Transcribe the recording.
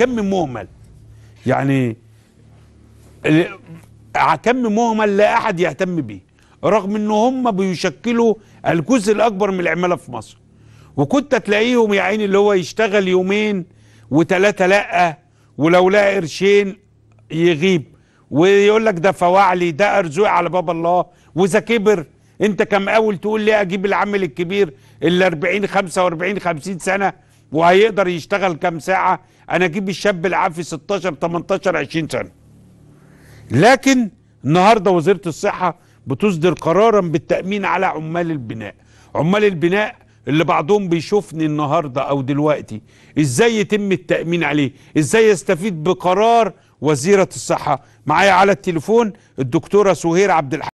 كم مهمل يعني كم مهمل لا احد يهتم بيه رغم ان هم بيشكلوا الجزء الاكبر من العماله في مصر وكنت تلاقيهم يا عيني اللي هو يشتغل يومين وثلاثه لا ولو لقى قرشين يغيب ويقول لك ده فواعلي ده ارزوق على باب الله واذا كبر انت كم اول تقول لي اجيب العامل الكبير اللي 40 45 50 سنه وهيقدر يشتغل كام ساعة أنا أجيب الشاب العافي 16 18 20 سنة لكن النهاردة وزيرة الصحة بتصدر قرارا بالتأمين على عمال البناء عمال البناء اللي بعضهم بيشوفني النهاردة أو دلوقتي إزاي يتم التأمين عليه إزاي يستفيد بقرار وزيرة الصحة معايا على التليفون الدكتورة سهير عبد الحميد